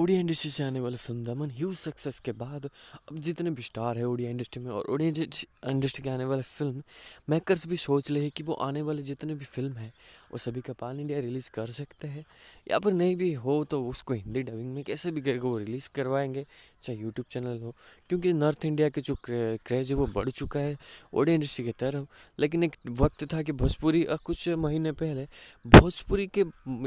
Odia industry से आने वाले फिल्म दमन ह्यूज सक्सेस के बाद अब जितने भी स्टार है ओडिया इंडस्ट्री में और ओडिया इंडस्ट्री के आने वाले फिल्म मेकर्स भी सोच रहे हैं कि वो आने वाले जितने भी फिल्म हैं वो सभी का पान इंडिया रिलीज़ कर सकते हैं या फिर नहीं भी हो तो उसको हिंदी डबिंग में कैसे भी करके वो रिलीज़ करवाएंगे चाहे यूट्यूब चैनल हो क्योंकि नॉर्थ इंडिया के जो क्रेज है वो बढ़ चुका है ओडिया इंडस्ट्री की तरफ लेकिन एक वक्त था कि भोजपुरी कुछ महीने पहले भोजपुरी के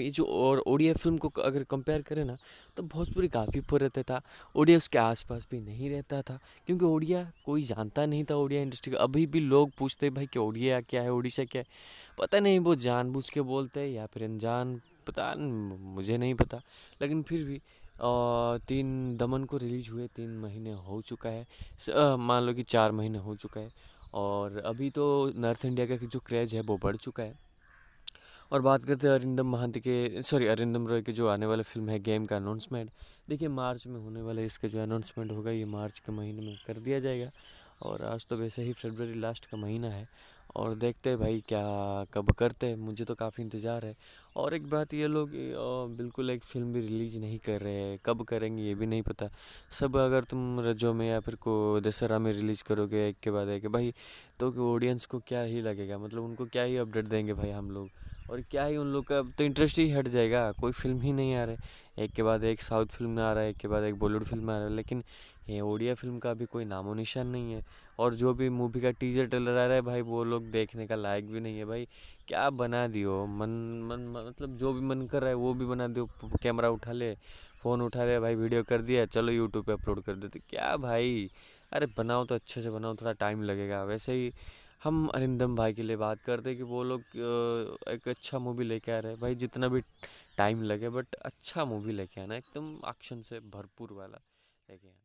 जो और ओडिया फिल्म को अगर कंपेयर करें ना तो भोजपुरी काफ़ी पुर रहता था ओडिया उसके आसपास भी नहीं रहता था क्योंकि उड़िया कोई जानता नहीं था ओडिया इंडस्ट्री का अभी भी लोग पूछते भाई कि ओडिया क्या है उड़ीसा क्या है पता नहीं वो जानबूझ के बोलते हैं या फिर अनजान पता मुझे नहीं पता लेकिन फिर भी तीन दमन को रिलीज हुए तीन महीने हो चुका है मान लो कि चार महीने हो चुका है और अभी तो नॉर्थ इंडिया का जो क्रेज है वो बढ़ चुका है और बात करते हैं अरिंदम महंत के सॉरी अरिंदम रॉय के जो आने वाले फिल्म है गेम का अनाउंसमेंट देखिए मार्च में होने वाला इसका जो अनाउंसमेंट होगा ये मार्च के महीने में कर दिया जाएगा और आज तो वैसे ही फरवरी लास्ट का महीना है और देखते हैं भाई क्या कब करते हैं मुझे तो काफ़ी इंतज़ार है और एक बात ये लोग बिल्कुल एक फिल्म भी रिलीज़ नहीं कर रहे हैं कब करेंगे ये भी नहीं पता सब अगर तुम रजो में या फिर को दशहरा में रिलीज़ करोगे एक के बाद एक भाई तो ऑडियंस को क्या ही लगेगा मतलब उनको क्या ही अपडेट देंगे भाई हम लोग और क्या ही उन लोग का तो इंटरेस्ट ही हट जाएगा कोई फिल्म ही नहीं आ है एक के बाद एक साउथ फिल्म में आ रहा है एक के बाद एक बॉलीवुड फिल्म में आ रहा है लेकिन ये ओडिया फिल्म का भी कोई नामो निशान नहीं है और जो भी मूवी का टीजर ट्रेलर आ रहा है भाई वो लोग देखने का लायक भी नहीं है भाई क्या बना दियो मन मन मतलब जो भी मन कर रहा है वो भी बना दियो कैमरा उठा ले फ़ोन उठा ले भाई वीडियो कर दिया चलो यूट्यूब पर अपलोड कर देते क्या भाई अरे बनाओ तो अच्छे से बनाओ थोड़ा टाइम लगेगा वैसे ही हम अरिंदम भाई के लिए बात करते हैं कि वो लोग एक अच्छा मूवी लेके आ रहे हैं भाई जितना भी टाइम लगे बट अच्छा मूवी लेके आना एकदम एक्शन से भरपूर वाला लेके आना